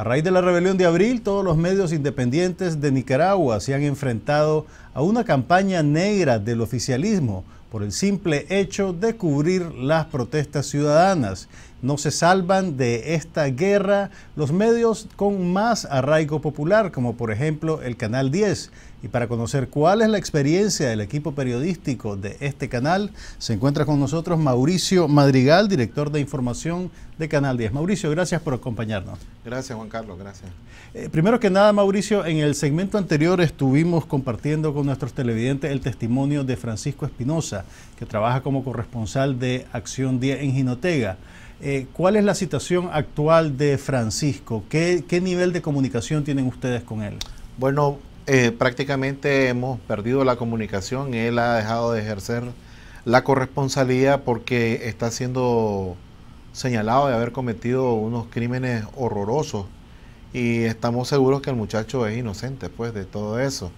A raíz de la rebelión de abril, todos los medios independientes de Nicaragua se han enfrentado a una campaña negra del oficialismo por el simple hecho de cubrir las protestas ciudadanas no se salvan de esta guerra los medios con más arraigo popular, como por ejemplo el Canal 10. Y para conocer cuál es la experiencia del equipo periodístico de este canal, se encuentra con nosotros Mauricio Madrigal, director de información de Canal 10. Mauricio, gracias por acompañarnos. Gracias, Juan Carlos, gracias. Eh, primero que nada, Mauricio, en el segmento anterior estuvimos compartiendo con nuestros televidentes el testimonio de Francisco Espinosa, que trabaja como corresponsal de Acción 10 en Ginotega. Eh, ¿Cuál es la situación actual de Francisco? ¿Qué, nivel de comunicación tienen ustedes con él? Bueno, eh, prácticamente hemos perdido la comunicación. Él ha dejado de ejercer la corresponsalía porque está siendo señalado de haber cometido unos crímenes horrorosos y estamos seguros que el muchacho es inocente pues de todo eso.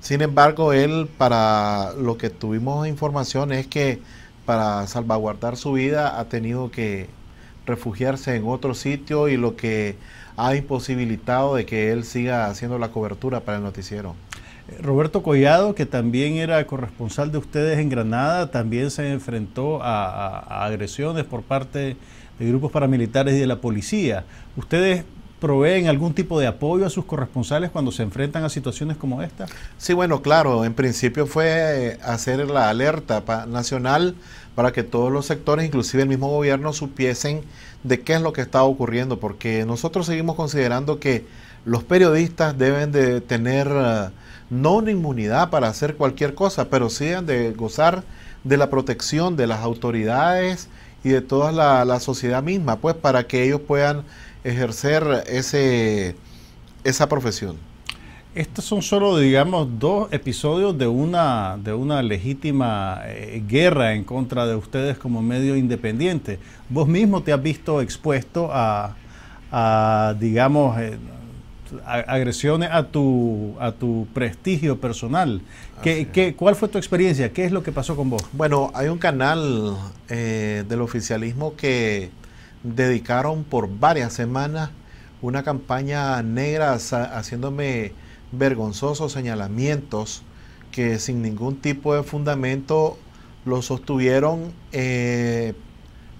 Sin embargo, él para lo que tuvimos información es que para salvaguardar su vida ha tenido que refugiarse en otro sitio y lo que ha imposibilitado de que él siga haciendo la cobertura para el noticiero. Eh, Roberto Collado, que también era corresponsal de ustedes en Granada, también se enfrentó a, agresiones por parte de grupos paramilitares y de la policía. ¿Ustedes proveen algún tipo de apoyo a sus corresponsales cuando se enfrentan a situaciones como esta? Sí, bueno, claro, en principio fue eh, hacer la alerta nacional para que todos los sectores, inclusive el mismo gobierno, supiesen de qué es lo que está ocurriendo, porque nosotros seguimos considerando que los periodistas deben de tener eh, no una inmunidad para hacer cualquier cosa, pero sí deben de gozar de la protección de las autoridades y de toda la, la sociedad misma, pues para que ellos puedan ejercer ese, esa profesión estos son solo, digamos, dos episodios de una, de una legítima eh, guerra en contra de ustedes como medio independiente. Vos mismo te has visto expuesto a, digamos, eh, agresiones a tu, a tu prestigio personal. ¿Qué, cuál fue tu experiencia? ¿Qué es lo que pasó con vos? Bueno, hay un canal eh, del oficialismo que dedicaron por varias semanas una campaña negra haciéndome vergonzosos señalamientos que sin ningún tipo de fundamento lo sostuvieron eh,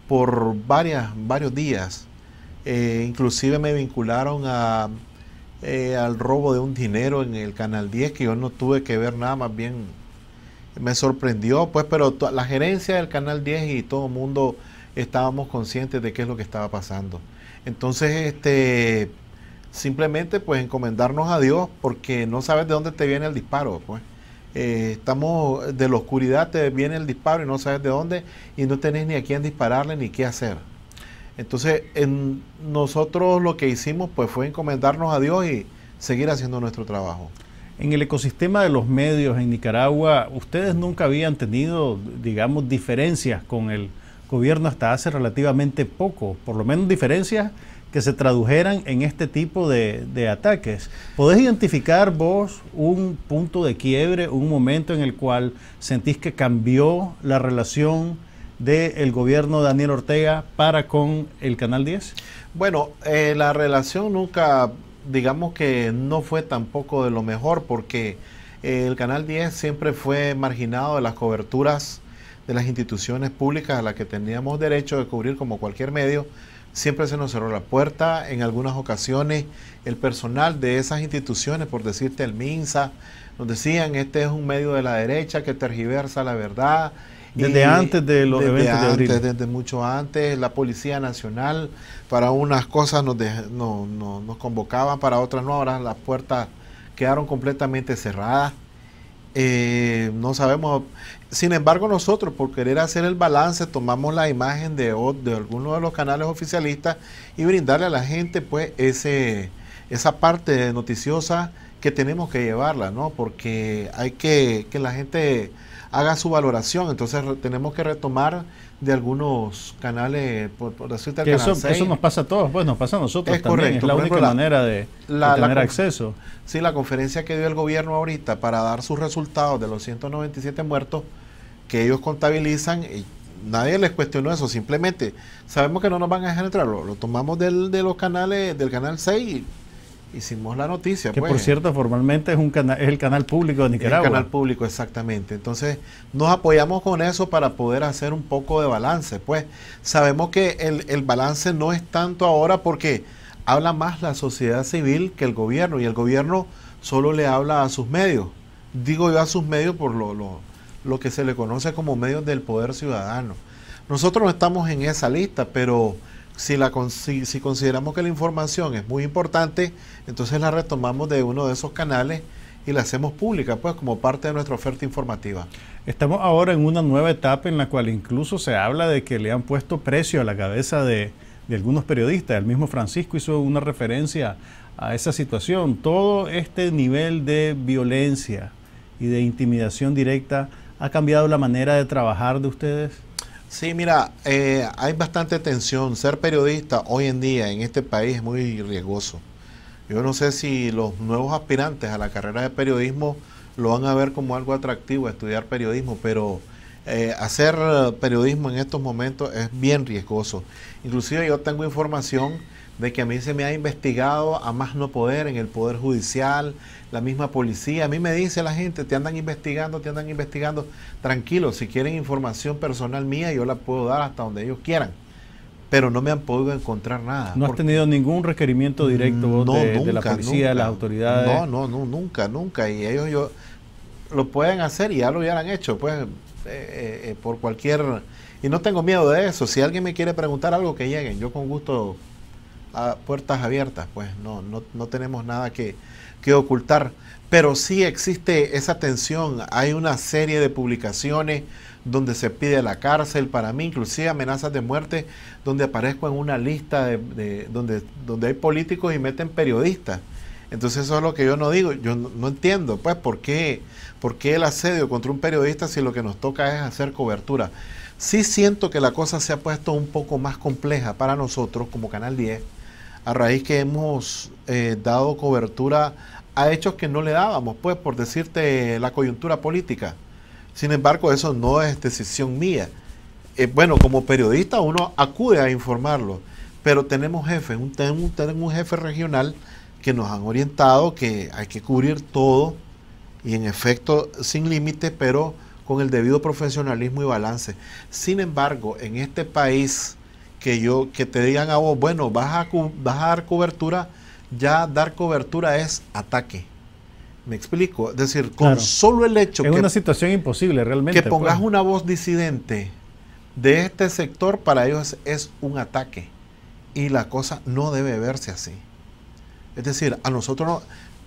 por varias, varios días. Eh, inclusive me vincularon a, eh, al robo de un dinero en el Canal 10, que yo no tuve que ver nada, más bien me sorprendió, pues, pero la gerencia del Canal 10 y todo el mundo estábamos conscientes de qué es lo que estaba pasando. Entonces, este simplemente pues encomendarnos a Dios porque no sabes de dónde te viene el disparo. Pues. Eh, estamos de la oscuridad, te viene el disparo y no sabes de dónde y no tenés ni a quién dispararle ni qué hacer. Entonces en nosotros lo que hicimos pues fue encomendarnos a Dios y seguir haciendo nuestro trabajo. En el ecosistema de los medios en Nicaragua, ustedes nunca habían tenido, digamos, diferencias con el, gobierno hasta hace relativamente poco, por lo menos diferencias que se tradujeran en este tipo de, ataques. ¿Podés identificar vos un punto de quiebre, un momento en el cual sentís que cambió la relación del gobierno Daniel Ortega para con el Canal 10? Bueno, eh, la relación nunca, digamos que no fue tampoco de lo mejor porque eh, el Canal 10 siempre fue marginado de las coberturas de las instituciones públicas a las que teníamos derecho de cubrir como cualquier medio, siempre se nos cerró la puerta. En algunas ocasiones el personal de esas instituciones, por decirte el MINSA, nos decían, este es un medio de la derecha que tergiversa la verdad. Desde antes de los eventos de Desde mucho antes, la Policía Nacional para unas cosas nos, nos convocaban, para otras no, ahora las puertas quedaron completamente cerradas. Eh, no sabemos. Sin embargo, nosotros, por querer hacer el balance, tomamos la imagen de, de alguno de los canales oficialistas y brindarle a la gente, pues, ese, esa parte noticiosa que tenemos que llevarla, ¿no? Porque hay que que la gente haga su valoración. Entonces, tenemos que retomar de algunos canales, por, por decirte eso, nos pasa a todos, pues nos pasa a nosotros es Correcto. Es la única manera de, la, tener acceso. Sí, la conferencia que dio el gobierno ahorita para dar sus resultados de los 197 muertos que ellos contabilizan, y nadie les cuestionó eso, simplemente sabemos que no nos van a dejar entrar, lo, tomamos del, de los canales, del canal 6 y hicimos la noticia. Que por pues. cierto, formalmente es, un canal, es el canal público de Nicaragua. el canal público, exactamente. Entonces, nos apoyamos con eso para poder hacer un poco de balance. Pues sabemos que el, balance no es tanto ahora porque habla más la sociedad civil que el gobierno y el gobierno solo le habla a sus medios. Digo yo a sus medios por lo, lo, lo que se le conoce como medios del poder ciudadano. Nosotros no estamos en esa lista, pero si, la, si, consideramos que la información es muy importante, entonces la retomamos de uno de esos canales y la hacemos pública, pues como parte de nuestra oferta informativa. Estamos ahora en una nueva etapa en la cual incluso se habla de que le han puesto precio a la cabeza de algunos periodistas. El mismo Francisco hizo una referencia a esa situación. Todo este nivel de violencia y de intimidación directa ha cambiado la manera de trabajar de ustedes. Sí, mira, eh, hay bastante tensión. Ser periodista hoy en día en este país es muy riesgoso. Yo no sé si los nuevos aspirantes a la carrera de periodismo lo van a ver como algo atractivo, estudiar periodismo, pero eh, hacer eh, periodismo en estos momentos es bien riesgoso. Inclusive yo tengo información de que a mí se me ha investigado a más no poder en el Poder Judicial, la misma policía. A mí me dice la gente, te andan investigando, te andan investigando. Tranquilo, si quieren información personal mía, yo la puedo dar hasta donde ellos quieran. Pero no me han podido encontrar nada. ¿No has tenido ningún requerimiento directo de, la policía, de las autoridades? No, no, no, nunca, nunca. Y ellos yo, lo pueden hacer y ya lo han hecho, pues, eh, eh, eh, por cualquier... Y no tengo miedo de eso. Si alguien me quiere preguntar algo, que lleguen. Yo con gusto puertas abiertas, pues no, no, tenemos nada que, ocultar. Pero sí existe esa tensión, hay una serie de publicaciones donde se pide la cárcel, para mí inclusive amenazas de muerte, donde aparezco en una lista de, donde, donde hay políticos y meten periodistas. Entonces eso es lo que yo no digo, yo no, entiendo, pues, ¿por qué, ¿por qué el asedio contra un periodista si lo que nos toca es hacer cobertura? sí siento que la cosa se ha puesto un poco más compleja para nosotros como Canal 10, a raíz que hemos eh, dado cobertura a hechos que no le dábamos, pues por decirte la coyuntura política. Sin embargo, eso no es decisión mía. Eh, bueno, como periodista uno acude a informarlo, pero tenemos jefes, un, un jefe regional que nos han orientado que hay que cubrir todo y en efecto sin límite, pero con el debido profesionalismo y balance. Sin embargo, en este país que yo que te digan a vos, bueno, vas a, vas dar cobertura, ya dar cobertura es ataque. Me explico, es decir, con solo el hecho es que, una situación imposible realmente que pongas pues. una voz disidente de este sector para ellos es un ataque y la cosa no debe verse así. Es decir, a nosotros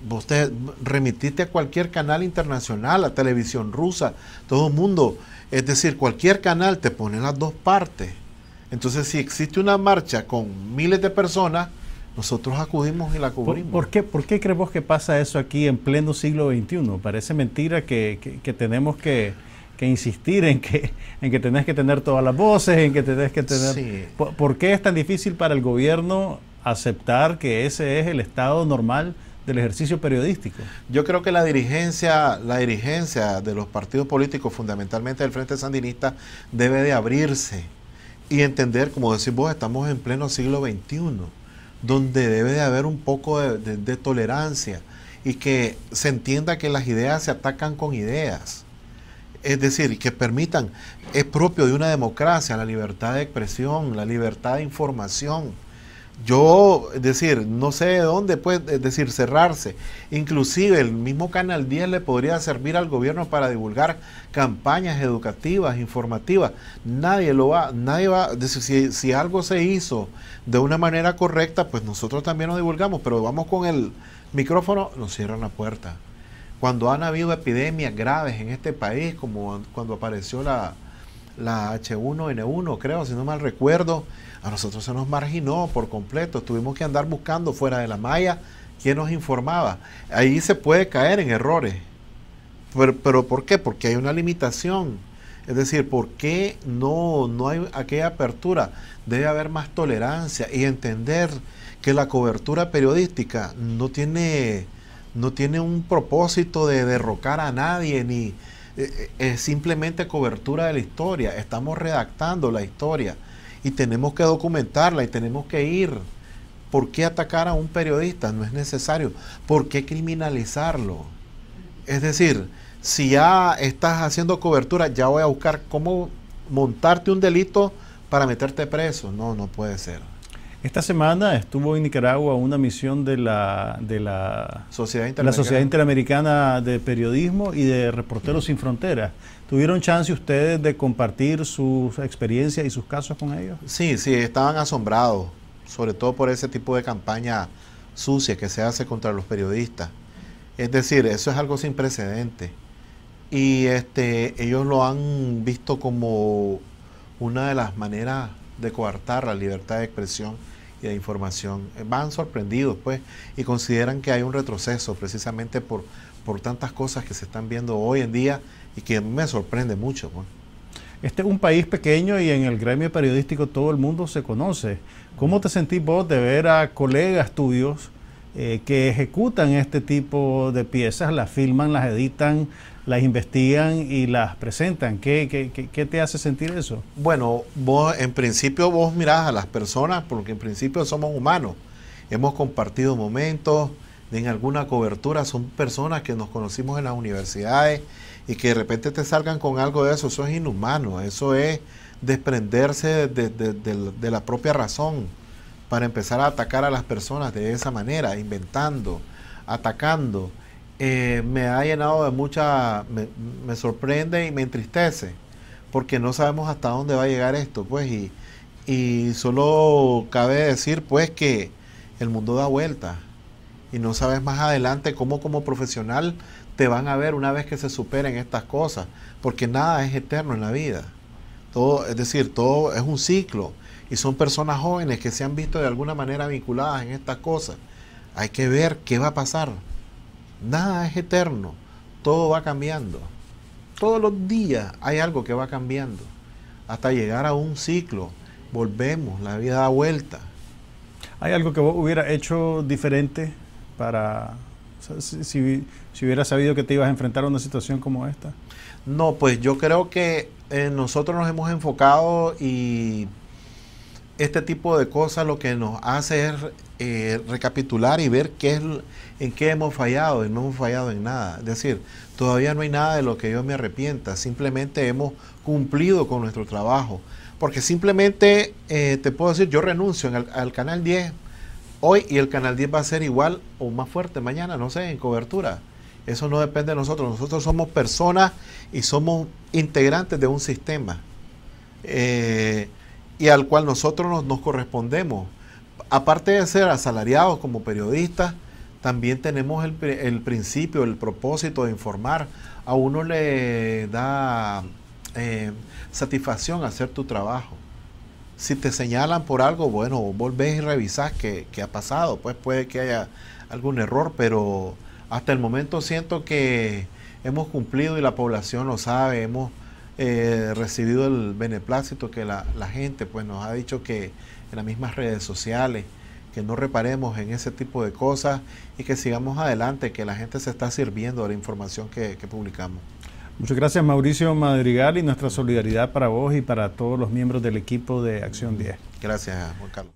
vos te remitiste a cualquier canal internacional, a televisión rusa, todo el mundo, es decir, cualquier canal te pone las dos partes. Entonces, si existe una marcha con miles de personas, nosotros acudimos y la cubrimos. ¿Por, qué, por qué creemos que pasa eso aquí en pleno siglo XXI? Parece mentira que, que, tenemos que, que, insistir en que, en que tenés que tener todas las voces, en que tenés que tener... ¿Por, ¿Por qué es tan difícil para el gobierno aceptar que ese es el estado normal del ejercicio periodístico. Yo creo que la dirigencia, la dirigencia de los partidos políticos, fundamentalmente del Frente Sandinista, debe de abrirse y entender, como decís vos, estamos en pleno siglo XXI, donde debe de haber un poco de, de tolerancia y que se entienda que las ideas se atacan con ideas. Es decir, que permitan, es propio de una democracia la libertad de expresión, la libertad de información yo, decir, no sé de dónde puede, decir, cerrarse. Inclusive el mismo Canal 10 le podría servir al gobierno para divulgar campañas educativas, informativas. Nadie lo va, nadie va, decir, si, si, algo se hizo de una manera correcta, pues nosotros también lo divulgamos, pero vamos con el micrófono, nos cierran la puerta. Cuando han habido epidemias graves en este país, como cuando apareció la, la H1N1, creo, si no mal recuerdo, a nosotros se nos marginó por completo. Tuvimos que andar buscando fuera de la malla quién nos informaba. Ahí se puede caer en errores. Pero, ¿por qué? Porque hay una limitación. Es decir, ¿por qué no, no hay aquella apertura? Debe haber más tolerancia y entender que la cobertura periodística no tiene, no tiene un propósito de derrocar a nadie ni, eh, eh, es simplemente cobertura de la historia, estamos redactando la historia y tenemos que documentarla y tenemos que ir. ¿Por qué atacar a un periodista? No es necesario. ¿Por qué criminalizarlo? Es decir, si ya estás haciendo cobertura, ya voy a buscar cómo montarte un delito para meterte preso. No, no puede ser. Esta semana estuvo en Nicaragua una misión de la, de la Sociedad, Interamericana. de Periodismo y de Reporteros Sin Fronteras. ¿Tuvieron chance ustedes de compartir sus experiencias y sus casos con ellos? Sí, sí, estaban asombrados, sobre todo por ese tipo de campaña sucia que se hace contra los periodistas. Es decir, eso es algo sin precedente. Y este, ellos lo han visto como una de las maneras de coartar la libertad de expresión y de información. Eh, van sorprendidos, pues, y consideran que hay un retroceso precisamente por, por tantas cosas que se están viendo hoy en día y que me sorprende mucho. Pues. Este es un país pequeño y en el gremio periodístico todo el mundo se conoce. ¿Cómo te sentís vos de ver a colegas tuyos eh, que ejecutan este tipo de piezas, las filman, las editan, las investigan y las presentan. ¿Qué, te hace sentir eso? Bueno, vos, en principio vos mirás a las personas porque en principio somos humanos. Hemos compartido momentos, en alguna cobertura, son personas que nos conocimos en las universidades y que de repente te salgan con algo de eso, eso es inhumano, eso es desprenderse de la propia razón para empezar a atacar a las personas de esa manera, inventando, atacando. Eh, me ha llenado de mucha, me, sorprende y me entristece, porque no sabemos hasta dónde va a llegar esto, pues, y, solo cabe decir, pues, que el mundo da vuelta y no sabes más adelante cómo como profesional te van a ver una vez que se superen estas cosas, porque nada es eterno en la vida. Todo, es decir, todo es un ciclo y son personas jóvenes que se han visto de alguna manera vinculadas en estas cosas. Hay que ver qué va a pasar. Nada es eterno, todo va cambiando. Todos los días hay algo que va cambiando. Hasta llegar a un ciclo, volvemos, la vida da vuelta. ¿Hay algo que vos hubiera hecho diferente para... si, si, hubieras sabido que te ibas a enfrentar a una situación como esta? No, pues yo creo que eh, nosotros nos hemos enfocado y este tipo de cosas lo que nos hace es eh, recapitular y ver qué es, en qué hemos fallado y no hemos fallado en nada. Es decir, todavía no hay nada de lo que yo me arrepienta, simplemente hemos cumplido con nuestro trabajo. Porque simplemente eh, te puedo decir, yo renuncio al canal 10 hoy y el canal 10 va a ser igual o más fuerte mañana, no sé, en cobertura. Eso no depende de nosotros. Nosotros somos personas y somos integrantes de un sistema. Eh, y al cual nosotros nos, correspondemos. Aparte de ser asalariados como periodistas, también tenemos el, principio, el propósito de informar. A uno le da eh, satisfacción hacer tu trabajo. Si te señalan por algo, bueno, volvés y revisás qué, ha pasado. Pues puede que haya algún error, pero hasta el momento siento que hemos cumplido y la población lo sabe. Hemos eh, recibido el beneplácito que la, gente pues, nos ha dicho que en las mismas redes sociales, que no reparemos en ese tipo de cosas y que sigamos adelante, que la gente se está sirviendo de la información que, que publicamos. Muchas gracias Mauricio Madrigal y nuestra solidaridad para vos y para todos los miembros del equipo de Acción 10. Gracias Juan Carlos.